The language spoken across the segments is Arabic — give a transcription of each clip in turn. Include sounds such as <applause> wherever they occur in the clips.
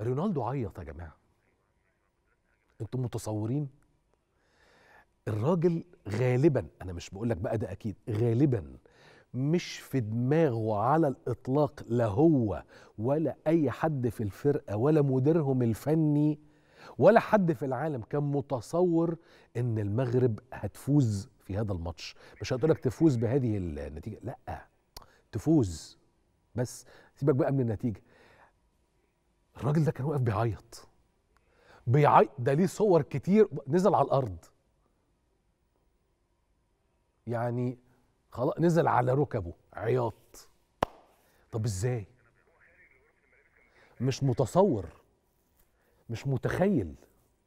رونالدو عيط يا جماعه انتم متصورين الراجل غالبا انا مش بقول لك بقى ده اكيد غالبا مش في دماغه على الاطلاق لا هو ولا اي حد في الفرقه ولا مديرهم الفني ولا حد في العالم كان متصور ان المغرب هتفوز في هذا الماتش مش هتقول لك تفوز بهذه النتيجه لا تفوز بس سيبك بقى من النتيجه الراجل ده كان واقف بيعيط بيعيط ده ليه صور كتير نزل على الارض يعني خلاص نزل على ركبه عياط طب ازاي مش متصور مش متخيل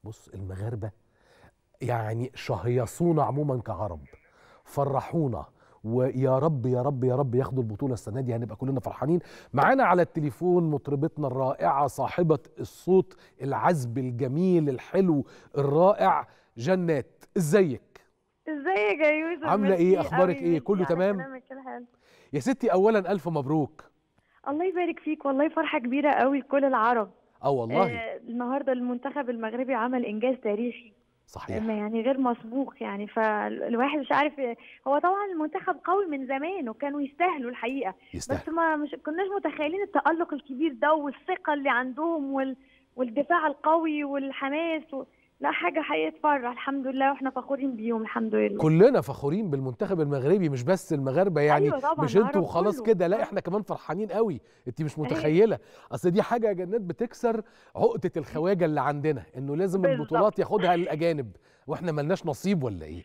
بص المغاربه يعني شهيصونا عموما كعرب فرحونا ويا رب يا رب يا رب ياخدوا البطوله السنه دي هنبقى كلنا فرحانين معانا على التليفون مطربتنا الرائعه صاحبه الصوت العذب الجميل الحلو الرائع جنات ازيك ازيك يا يوسف عامله ايه اخبارك ايه كله يعني تمام يا ستي اولا الف مبروك الله يبارك فيك والله فرحه كبيره قوي لكل العرب اه والله آه، النهارده المنتخب المغربي عمل انجاز تاريخي صحيح يعني غير مسبوق يعني فالواحد مش عارف هو طبعا المنتخب قوي من زمان وكانوا يستاهلوا الحقيقه يستهل. بس ما مش كناش متخيلين التالق الكبير ده والثقه اللي عندهم وال... والدفاع القوي والحماس و... لا حاجه حقيقه تفرح الحمد لله واحنا فخورين بيهم الحمد لله كلنا فخورين بالمنتخب المغربي مش بس المغاربه يعني أيوة طبعًا مش انتوا وخلاص كده لا احنا كمان فرحانين قوي انت مش أيوة. متخيله أيوة. اصل دي حاجه يا جنات بتكسر عقده الخواجه اللي عندنا انه لازم بالزبط. البطولات ياخدها الاجانب واحنا ملناش نصيب ولا ايه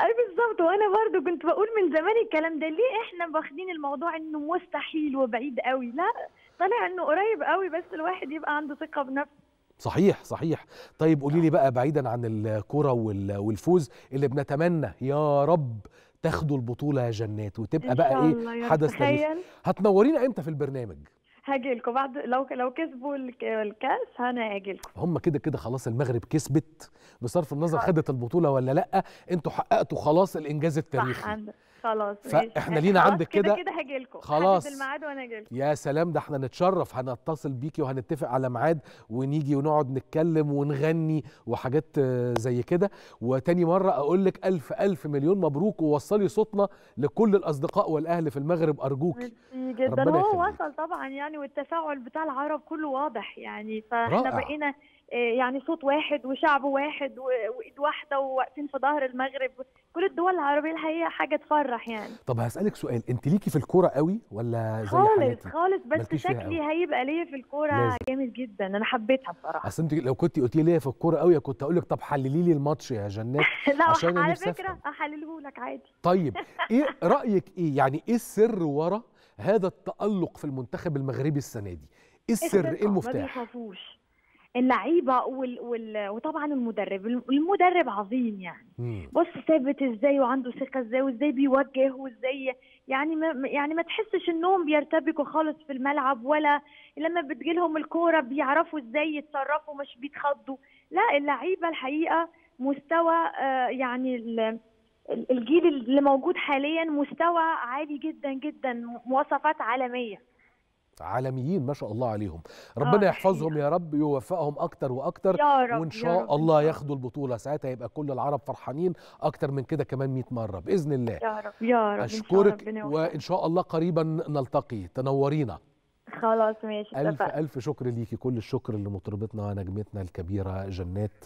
اي بالظبط وانا برضو كنت بقول من زمان الكلام ده ليه احنا واخدين الموضوع انه مستحيل وبعيد قوي لا طالع انه قريب قوي بس الواحد يبقى عنده ثقه بنفسه صحيح صحيح طيب قولي لي نعم. بقى بعيدا عن الكرة والفوز اللي بنتمنى يا رب تاخدوا البطولة يا جنات وتبقى بقى ايه حدث تخيل هتنورينا امتى في البرنامج؟ هاجي لكم بعد لو لو كسبوا الكاس انا هاجي لكم هم كده كده خلاص المغرب كسبت بصرف النظر خدت البطوله ولا لا انتوا حققتوا خلاص الانجاز التاريخي صح عندك خلاص فاحنا لينا عندك كده كده هاجي لكم خلاص الميعاد وانا جاي لكم يا سلام ده احنا نتشرف هنتصل بيكي وهنتفق على ميعاد ونيجي ونقعد نتكلم ونغني وحاجات زي كده وتاني مره اقول لك الف الف مليون مبروك ووصلي صوتنا لكل الاصدقاء والاهل في المغرب ارجوكي جدا هو وصل طبعا يعني والتفاعل بتاع العرب كله واضح يعني فاحنا بقينا آه، يعني صوت واحد وشعب واحد وايد واحده وواقفين في ظهر المغرب كل الدول العربيه الحقيقه حاجه تفرح يعني طب هسالك سؤال انت ليكي في الكوره قوي ولا زي خالص حالتي؟ خالص بس شكلي هيبقى ليا في الكوره جامد جدا انا حبيتها بصراحه اصل انت لو كنت قلتي ليا في الكوره قوي كنت اقول لك طب حللي لي الماتش يا جنات <laughs> لا عشان على فكره احلله لك عادي طيب <laughs> ايه رايك ايه يعني ايه السر ورا هذا التالق في المنتخب المغربي السنه دي ايه, إيه السر ايه المفتاح ما اللعيبه وال... وال... وطبعا المدرب المدرب عظيم يعني مم. بص ثابت ازاي وعنده ثقه ازاي وازاي بيوجه وازاي يعني ما يعني ما تحسش انهم بيرتبكوا خالص في الملعب ولا لما بتجيلهم الكوره بيعرفوا ازاي يتصرفوا مش بيتخضوا لا اللعيبه الحقيقه مستوى آه يعني الجيل اللي موجود حاليا مستوى عالي جدا جدا مواصفات عالميه عالميين ما شاء الله عليهم آه، ربنا آه يحفظهم يا رب يوفقهم اكتر واكتر يا رب وان شاء يا رب الله ياخدوا البطوله ساعتها يبقى كل العرب فرحانين اكتر من كده كمان 100 مره باذن الله يا رب يا رب اشكرك إن وان شاء الله قريبا نلتقي تنورينا خلاص ماشي ألف ألف شكر ليكي كل الشكر لمطربتنا نجمتنا الكبيرة جنات